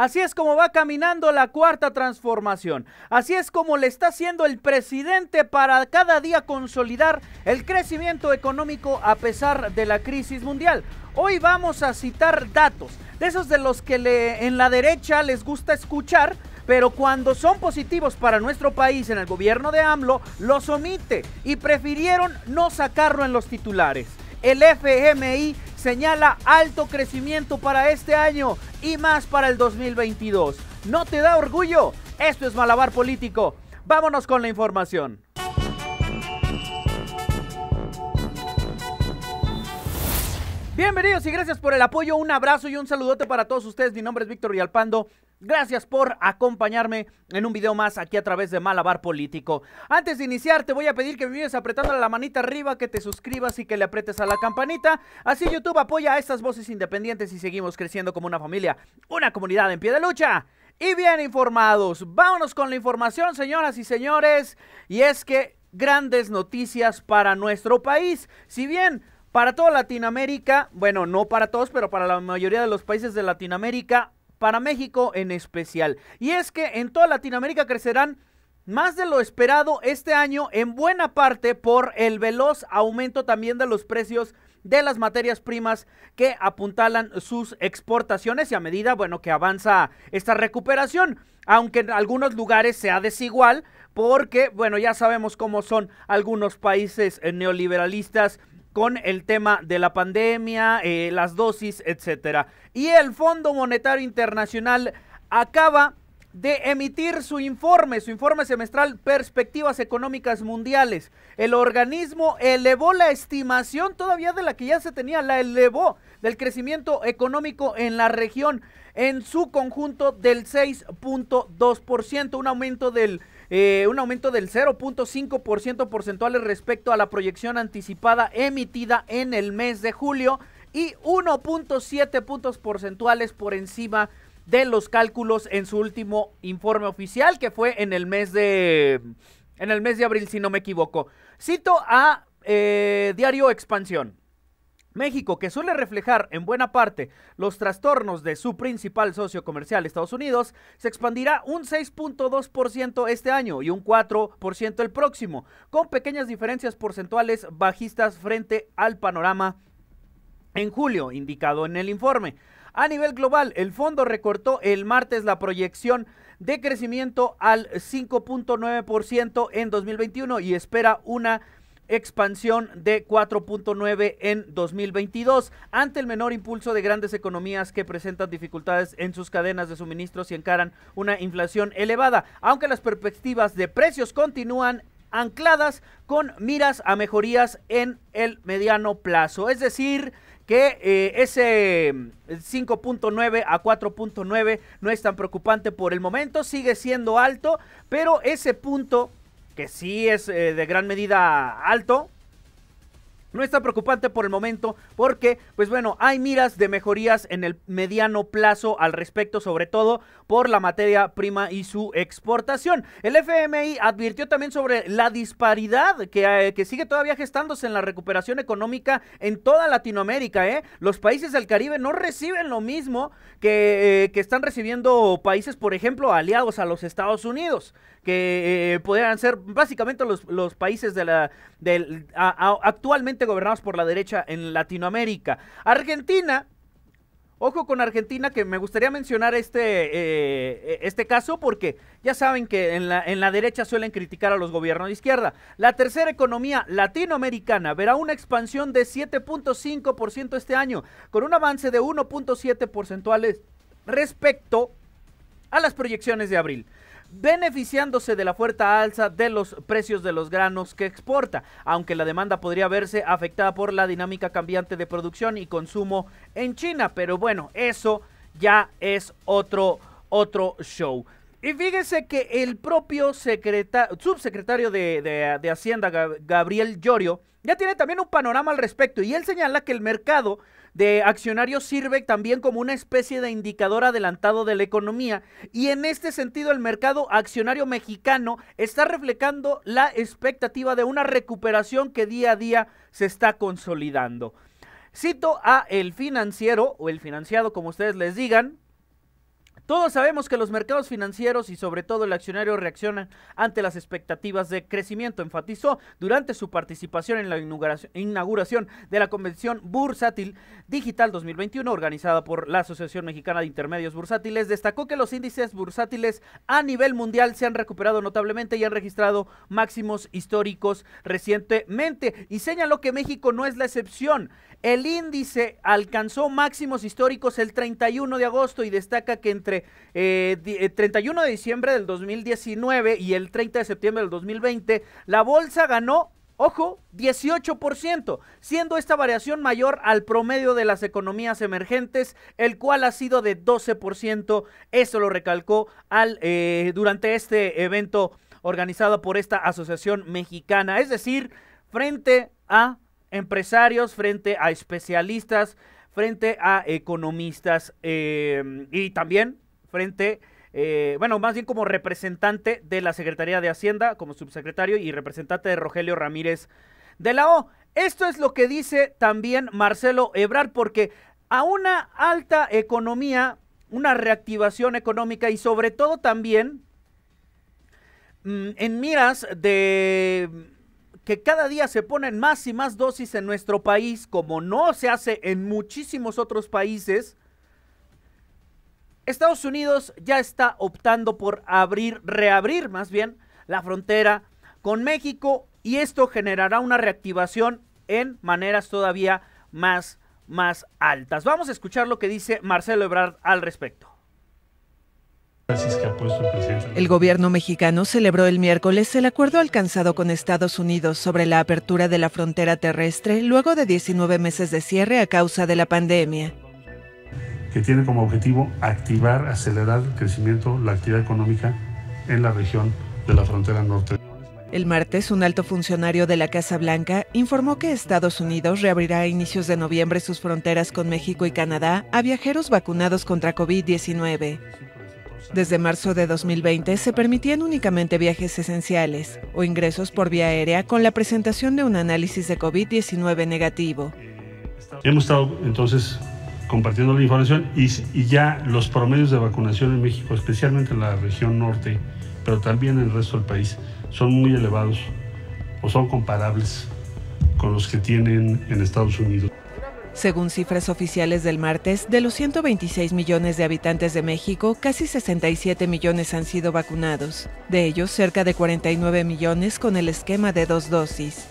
Así es como va caminando la cuarta transformación. Así es como le está haciendo el presidente para cada día consolidar el crecimiento económico a pesar de la crisis mundial. Hoy vamos a citar datos, de esos de los que en la derecha les gusta escuchar, pero cuando son positivos para nuestro país en el gobierno de AMLO, los omite y prefirieron no sacarlo en los titulares. El FMI señala alto crecimiento para este año y más para el 2022. ¿No te da orgullo? Esto es Malabar Político. Vámonos con la información. Bienvenidos y gracias por el apoyo. Un abrazo y un saludote para todos ustedes. Mi nombre es Víctor Yalpando. Gracias por acompañarme en un video más aquí a través de Malabar Político. Antes de iniciar, te voy a pedir que me vienes apretando la manita arriba, que te suscribas y que le apretes a la campanita. Así YouTube apoya a estas voces independientes y seguimos creciendo como una familia, una comunidad en pie de lucha. Y bien informados, vámonos con la información, señoras y señores. Y es que grandes noticias para nuestro país. Si bien para toda Latinoamérica, bueno, no para todos, pero para la mayoría de los países de Latinoamérica, para México en especial. Y es que en toda Latinoamérica crecerán más de lo esperado este año, en buena parte por el veloz aumento también de los precios de las materias primas que apuntalan sus exportaciones y a medida, bueno, que avanza esta recuperación, aunque en algunos lugares sea desigual, porque, bueno, ya sabemos cómo son algunos países neoliberalistas con el tema de la pandemia, eh, las dosis, etcétera. Y el Fondo Monetario Internacional acaba de emitir su informe, su informe semestral Perspectivas Económicas Mundiales. El organismo elevó la estimación todavía de la que ya se tenía, la elevó del crecimiento económico en la región en su conjunto del 6.2%, un aumento del eh, un aumento del 0.5% porcentuales respecto a la proyección anticipada emitida en el mes de julio y 1.7 puntos porcentuales por encima de los cálculos en su último informe oficial que fue en el mes de en el mes de abril si no me equivoco. Cito a eh, Diario Expansión. México, que suele reflejar en buena parte los trastornos de su principal socio comercial, Estados Unidos, se expandirá un 6.2% este año y un 4% el próximo, con pequeñas diferencias porcentuales bajistas frente al panorama en julio, indicado en el informe. A nivel global, el fondo recortó el martes la proyección de crecimiento al 5.9% en 2021 y espera una expansión de 4.9 en 2022, ante el menor impulso de grandes economías que presentan dificultades en sus cadenas de suministros y encaran una inflación elevada, aunque las perspectivas de precios continúan ancladas con miras a mejorías en el mediano plazo, es decir, que eh, ese 5.9 eh, a 4.9 no es tan preocupante por el momento, sigue siendo alto, pero ese punto que sí es eh, de gran medida alto, no está preocupante por el momento porque, pues bueno, hay miras de mejorías en el mediano plazo al respecto, sobre todo por la materia prima y su exportación. El FMI advirtió también sobre la disparidad eh, que, sigue todavía gestándose en la recuperación económica en toda Latinoamérica. ¿eh? Los países del Caribe no reciben lo mismo que, eh, que están recibiendo países, por ejemplo, aliados a los Estados Unidos, que eh, podrían ser básicamente los, países de la, del, actualmente gobernados por la derecha en Latinoamérica. Argentina, Ojo con Argentina, que me gustaría mencionar este, eh, este caso porque ya saben que en la, en la derecha suelen criticar a los gobiernos de izquierda. La tercera economía latinoamericana verá una expansión de 7.5% este año, con un avance de 1.7 porcentuales respecto a las proyecciones de abril beneficiándose de la fuerte alza de los precios de los granos que exporta, aunque la demanda podría verse afectada por la dinámica cambiante de producción y consumo en China. Pero bueno, eso ya es otro, otro show. Y fíjese que el propio subsecretario de, de Hacienda, Gabriel Llorio, ya tiene también un panorama al respecto y él señala que el mercado de accionarios sirve también como una especie de indicador adelantado de la economía y en este sentido el mercado accionario mexicano está reflejando la expectativa de una recuperación que día a día se está consolidando. Cito a El Financiero o El Financiado como ustedes les digan, todos sabemos que los mercados financieros y sobre todo el accionario reaccionan ante las expectativas de crecimiento, enfatizó durante su participación en la inauguración de la Convención Bursátil Digital 2021 organizada por la Asociación Mexicana de Intermedios Bursátiles. Destacó que los índices bursátiles a nivel mundial se han recuperado notablemente y han registrado máximos históricos recientemente y señaló que México no es la excepción. El índice alcanzó máximos históricos el 31 de agosto y destaca que entre el eh, 31 eh, de diciembre del 2019 y el 30 de septiembre del 2020, la bolsa ganó Ojo, 18%, siendo esta variación mayor al promedio de las economías emergentes, el cual ha sido de 12%. Eso lo recalcó al, eh, durante este evento organizado por esta asociación mexicana. Es decir, frente a empresarios, frente a especialistas, frente a economistas y también frente, eh, bueno, más bien como representante de la Secretaría de Hacienda, como subsecretario y representante de Rogelio Ramírez de la O. Esto es lo que dice también Marcelo Ebrard, porque a una alta economía, una reactivación económica y sobre todo también mm, en miras de que cada día se ponen más y más dosis en nuestro país, como no se hace en muchísimos otros países, Estados Unidos ya está optando por abrir, reabrir más bien, la frontera con México y esto generará una reactivación en maneras todavía más, más altas. Vamos a escuchar lo que dice Marcelo Ebrard al respecto. El gobierno mexicano celebró el miércoles el acuerdo alcanzado con Estados Unidos sobre la apertura de la frontera terrestre luego de 19 meses de cierre a causa de la pandemia que tiene como objetivo activar, acelerar el crecimiento, la actividad económica en la región de la frontera norte. El martes, un alto funcionario de la Casa Blanca informó que Estados Unidos reabrirá a inicios de noviembre sus fronteras con México y Canadá a viajeros vacunados contra COVID-19. Desde marzo de 2020 se permitían únicamente viajes esenciales o ingresos por vía aérea con la presentación de un análisis de COVID-19 negativo. Hemos estado entonces compartiendo la información y, ya los promedios de vacunación en México, especialmente en la región norte, pero también en el resto del país, son muy elevados o son comparables con los que tienen en Estados Unidos. Según cifras oficiales del martes, de los 126 millones de habitantes de México, casi 67 millones han sido vacunados, de ellos cerca de 49 millones con el esquema de dos dosis.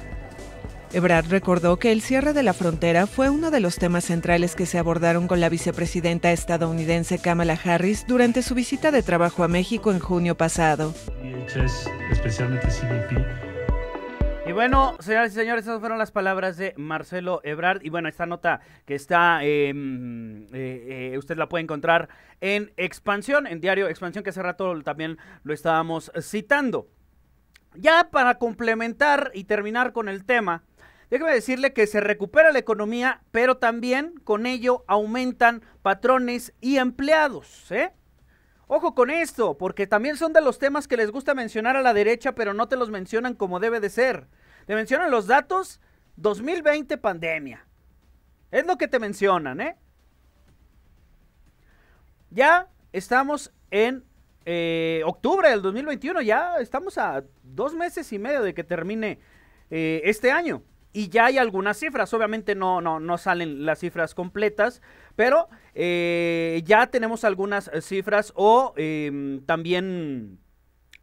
Ebrard recordó que el cierre de la frontera fue uno de los temas centrales que se abordaron con la vicepresidenta estadounidense Kamala Harris durante su visita de trabajo a México en junio pasado. especialmente y bueno, señoras y señores, esas fueron las palabras de Marcelo Ebrard. Y bueno, esta nota que está, em, eh, eh, usted la puede encontrar en Expansión, en Diario Expansión, que hace rato también lo estábamos citando. Ya para complementar y terminar con el tema, Déjeme decirle que se recupera la economía, pero también con ello aumentan patrones y empleados. ¿eh? Ojo con esto, porque también son de los temas que les gusta mencionar a la derecha, pero no te los mencionan como debe de ser. Te mencionan los datos 2020 pandemia. Es lo que te mencionan, ¿eh? Ya estamos en eh, octubre del 2021, ya estamos a dos meses y medio de que termine eh, este año y ya hay algunas cifras. Obviamente no, no, no salen las cifras completas, pero eh, ya tenemos algunas cifras o em, también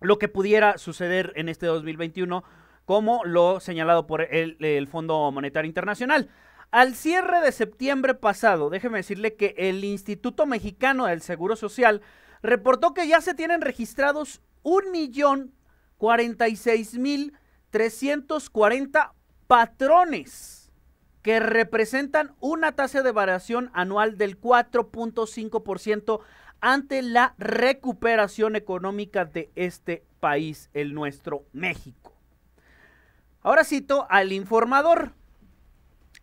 lo que pudiera suceder en este 2021, como lo señalado por el, Fondo Monetario Internacional. Al cierre de septiembre pasado, déjeme decirle que el Instituto Mexicano del Seguro Social reportó que ya se tienen registrados un mil patrones que representan una tasa de variación anual del 4.5% ante la recuperación económica de este país, el nuestro México. Ahora cito al informador.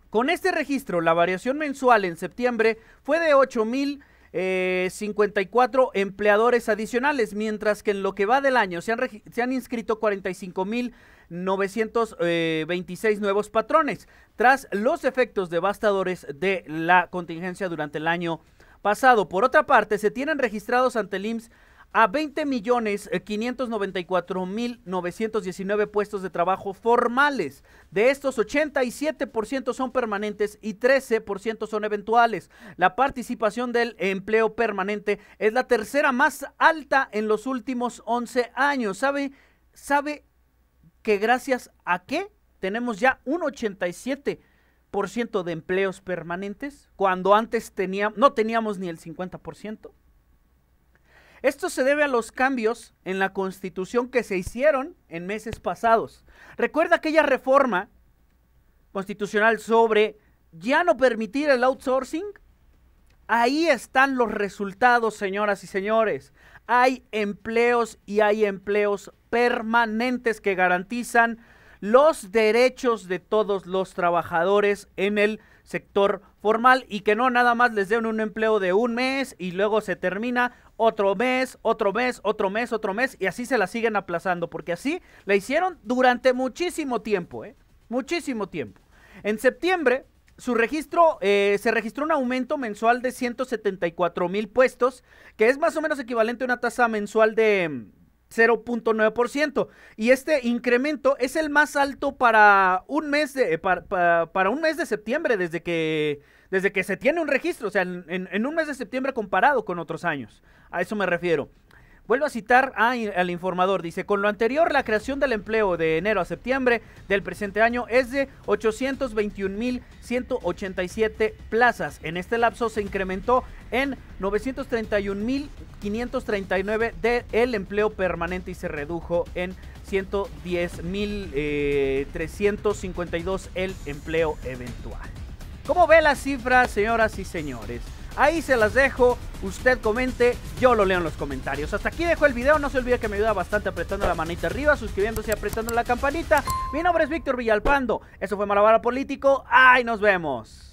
Con este registro, la variación mensual en septiembre fue de 8,054 eh, empleadores adicionales, mientras que en lo que va del año se han, se han inscrito 45,000 926 eh, nuevos patrones, tras los efectos devastadores de la contingencia durante el año pasado. Por otra parte, se tienen registrados ante el IMSS a 20 millones eh, mil puestos de trabajo formales. De estos, 87% son permanentes y 13% son eventuales. La participación del empleo permanente es la tercera más alta en los últimos 11 años. ¿Sabe, sabe que gracias a qué tenemos ya un 87% de empleos permanentes, cuando antes teníamos, no teníamos ni el 50%. Esto se debe a los cambios en la constitución que se hicieron en meses pasados. Recuerda aquella reforma constitucional sobre ya no permitir el outsourcing Ahí están los resultados, señoras y señores. Hay empleos y hay empleos permanentes que garantizan los derechos de todos los trabajadores en el sector formal y que no nada más les den un empleo de un mes y luego se termina otro mes, otro mes, otro mes, otro mes y así se la siguen aplazando porque así la hicieron durante muchísimo tiempo, ¿eh? muchísimo tiempo. En septiembre su registro, eh, se registró un aumento mensual de 174 mil puestos, que es más o menos equivalente a una tasa mensual de 0.9%. Mm, y este incremento es el más alto para un mes de, eh, para, un mes de septiembre, desde que, desde que se tiene un registro, o sea, en un mes de septiembre comparado con otros años. A eso me refiero. Vuelvo a citar al informador, dice, con lo anterior, la creación del empleo de enero a septiembre del presente año es de 821.187 plazas. En este lapso se incrementó en 931.539 del empleo permanente y se redujo en 110.352 eh, el empleo eventual. ¿Cómo ve las cifras, señoras y señores? Ahí se las dejo. Usted comente, yo lo leo en los comentarios. Hasta aquí dejo el video. No se olvide que me ayuda bastante apretando la manita arriba, suscribiéndose y apretando la campanita. Mi nombre es Víctor Villalpando. Eso fue Malabara Político. ¡Ay, nos vemos!